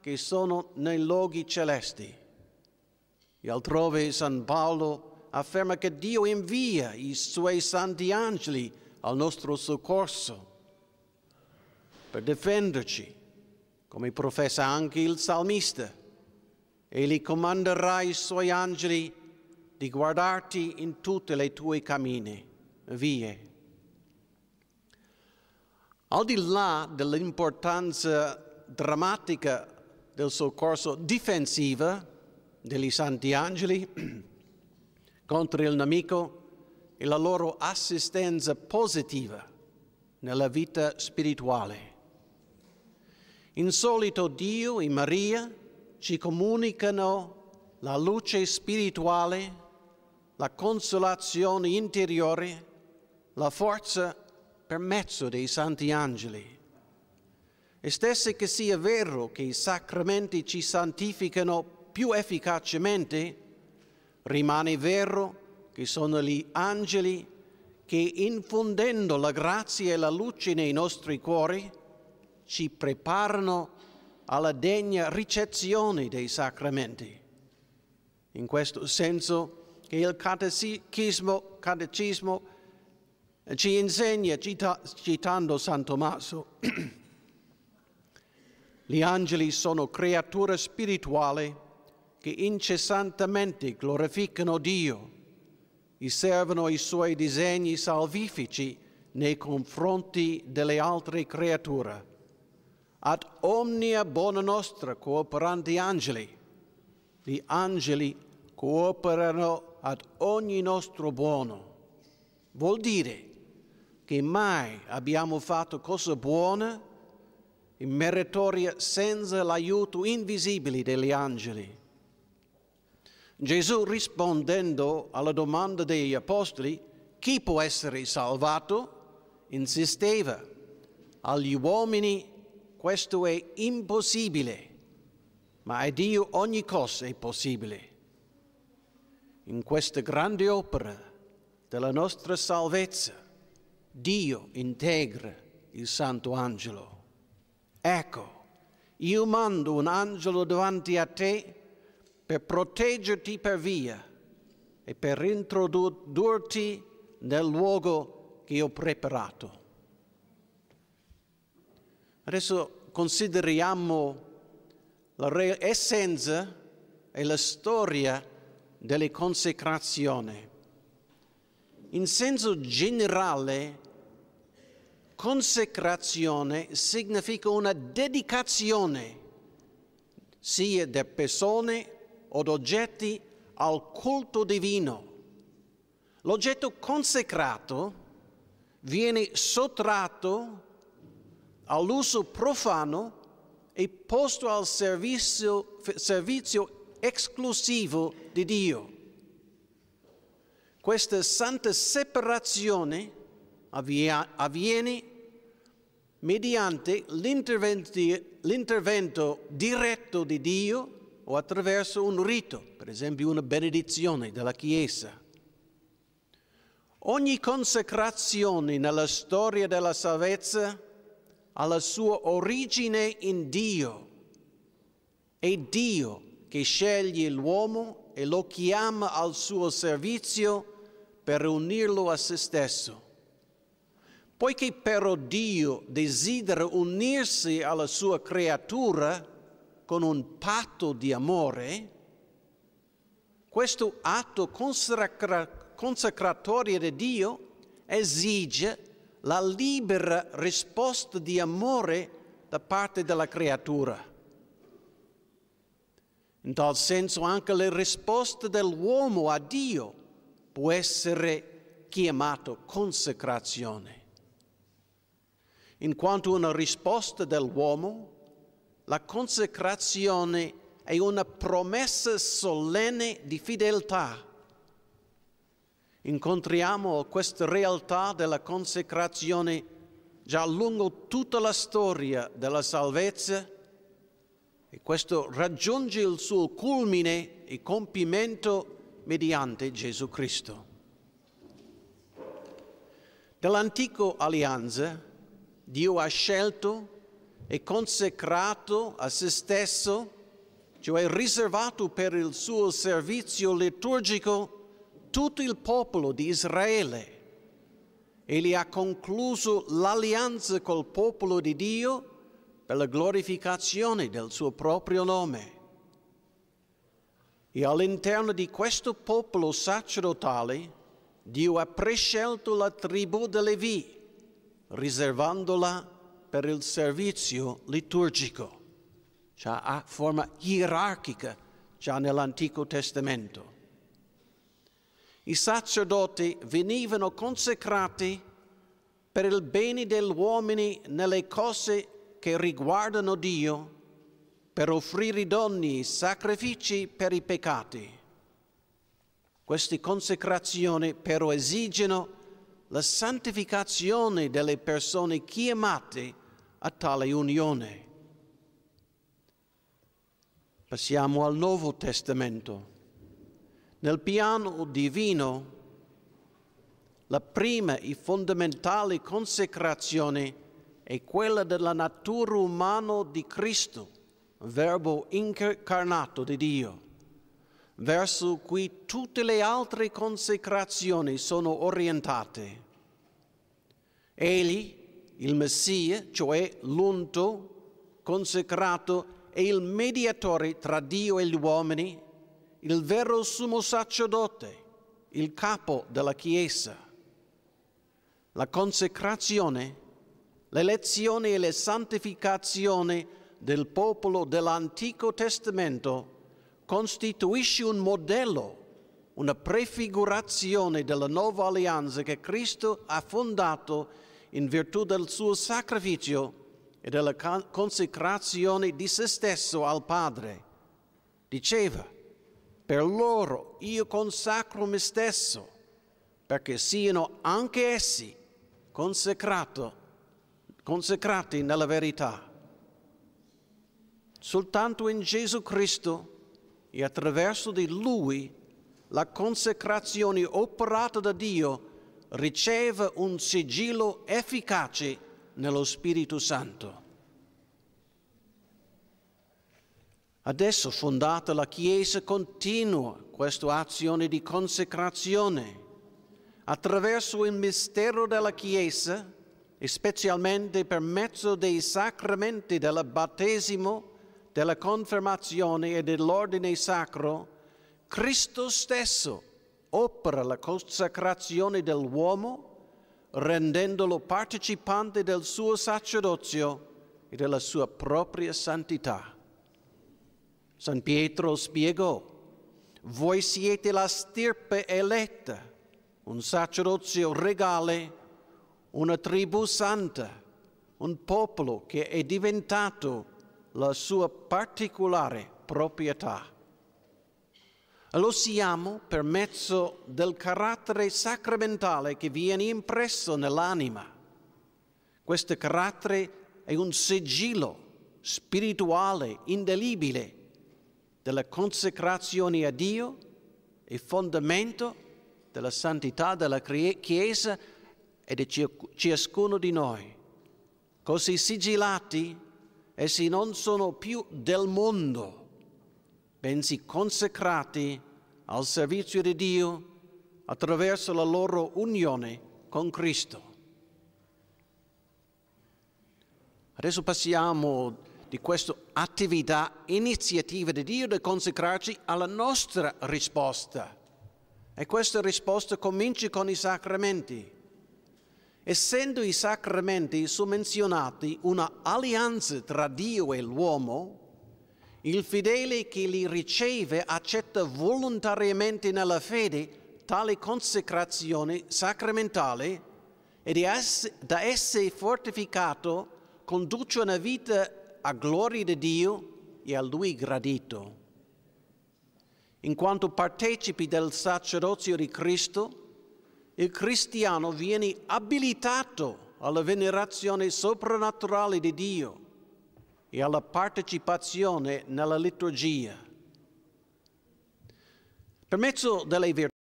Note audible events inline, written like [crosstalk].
che sono nei luoghi celesti. E altrove San Paolo afferma che Dio invia i suoi santi angeli al nostro soccorso per difenderci, come professa anche il salmista. Egli comanderà i suoi angeli di guardarti in tutte le tue cammine, vie. Al di là dell'importanza drammatica del soccorso difensivo degli Santi Angeli [clears throat] contro il nemico e la loro assistenza positiva nella vita spirituale. Insolito Dio e Maria ci comunicano la luce spirituale, la consolazione interiore, la forza per mezzo dei santi angeli. E stesse che sia vero che i sacramenti ci santificano più efficacemente, rimane vero che sono gli angeli che infondendo la grazia e la luce nei nostri cuori ci preparano alla degna ricezione dei sacramenti. In questo senso che il catechismo, catecismo ci insegna, cita, citando San Tommaso, [clears throat] Gli angeli sono creature spirituali che incessantemente glorificano Dio e servono i suoi disegni salvifici nei confronti delle altre creature. Ad omnia bona nostra cooperanti angeli, gli angeli cooperano ad ogni nostro buono. Vuol dire che mai abbiamo fatto cosa buona in meritoria senza l'aiuto invisibile degli angeli. Gesù rispondendo alla domanda degli apostoli, chi può essere salvato? insisteva, agli uomini questo è impossibile, ma a Dio ogni cosa è possibile. In questa grande opera della nostra salvezza, Dio integra il Santo Angelo. Ecco, io mando un angelo davanti a te per proteggerti per via e per introdurti nel luogo che ho preparato. Adesso consideriamo la re- essenza e la storia delle consecrazioni. In senso generale, consecrazione significa una dedicazione, sia di persone o di oggetti, al culto divino. L'oggetto consecrato viene sottratto all'uso profano e posto al servizio, servizio esclusivo di Dio. Questa santa separazione avviene mediante l'intervento diretto di Dio o attraverso un rito, per esempio una benedizione della Chiesa. Ogni consacrazione nella storia della salvezza ha la sua origine in Dio. È Dio che sceglie l'uomo e lo chiama al suo servizio per unirlo a se stesso. Poiché però Dio desidera unirsi alla sua creatura con un patto di amore, questo atto consacra- consacratorio di Dio esige la libera risposta di amore da parte della creatura. In tal senso anche la risposta dell'uomo a Dio può essere chiamata consacrazione in quanto una risposta dell'uomo, la consecrazione è una promessa solenne di fedeltà. Incontriamo questa realtà della consecrazione già lungo tutta la storia della salvezza e questo raggiunge il suo culmine e compimento mediante Gesù Cristo. Dell'antico alianza Dio ha scelto e consecrato a se stesso, cioè riservato per il suo servizio liturgico tutto il popolo di Israele. Egli ha concluso l'alleanza col popolo di Dio per la glorificazione del suo proprio nome. E all'interno di questo popolo sacerdotale Dio ha prescelto la tribù delle Levi riservandola per il servizio liturgico, già cioè a forma gerarchica già nell'Antico Testamento. I sacerdoti venivano consecrati per il bene degli uomini nelle cose che riguardano Dio, per offrire doni, sacrifici per i peccati. Queste consecrazioni però esigono la santificazione delle persone chiamate a tale unione. Passiamo al Nuovo Testamento. Nel piano divino, la prima e fondamentale consecrazione è quella della natura umana di Cristo, verbo incarnato di Dio verso cui tutte le altre consecrazioni sono orientate. Egli, il Messia, cioè l'unto, consecrato, è il mediatore tra Dio e gli uomini, il vero sumo sacerdote, il capo della Chiesa. La consecrazione, l'elezione e la santificazione del popolo dell'Antico Testamento costituisce un modello, una prefigurazione della nuova alleanza che Cristo ha fondato in virtù del suo sacrificio e della consecrazione di se stesso al Padre. Diceva, per loro io consacro me stesso, perché siano anche essi consacrati nella verità. Soltanto in Gesù Cristo e attraverso di lui la consecrazione operata da Dio riceve un sigillo efficace nello Spirito Santo. Adesso fondata la Chiesa continua questa azione di consecrazione attraverso il mistero della Chiesa e specialmente per mezzo dei sacramenti del battesimo della confermazione e dell'ordine sacro, Cristo stesso opera la consacrazione dell'uomo rendendolo partecipante del suo sacerdozio e della sua propria santità. San Pietro spiegò, voi siete la stirpe eletta, un sacerdozio regale, una tribù santa, un popolo che è diventato la sua particolare proprietà. Lo siamo per mezzo del carattere sacramentale che viene impresso nell'anima. Questo carattere è un sigillo spirituale indelibile della consacrazione a Dio e fondamento della santità della Chiesa e di ciascuno di noi. Così sigillati essi non sono più del mondo, bensì consacrati al servizio di Dio attraverso la loro unione con Cristo. Adesso passiamo di questa attività, iniziativa di Dio di consacrarci alla nostra risposta. E questa risposta comincia con i sacramenti. Essendo i sacramenti summenzionati una alleanza tra Dio e l'uomo, il fedele che li riceve accetta volontariamente nella fede tale consecrazione sacramentale e da esse fortificato conduce una vita a gloria di Dio e a Lui gradito. In quanto partecipi del sacerdozio di Cristo, il cristiano viene abilitato alla venerazione soprannaturale di Dio e alla partecipazione nella liturgia. Per mezzo delle virtù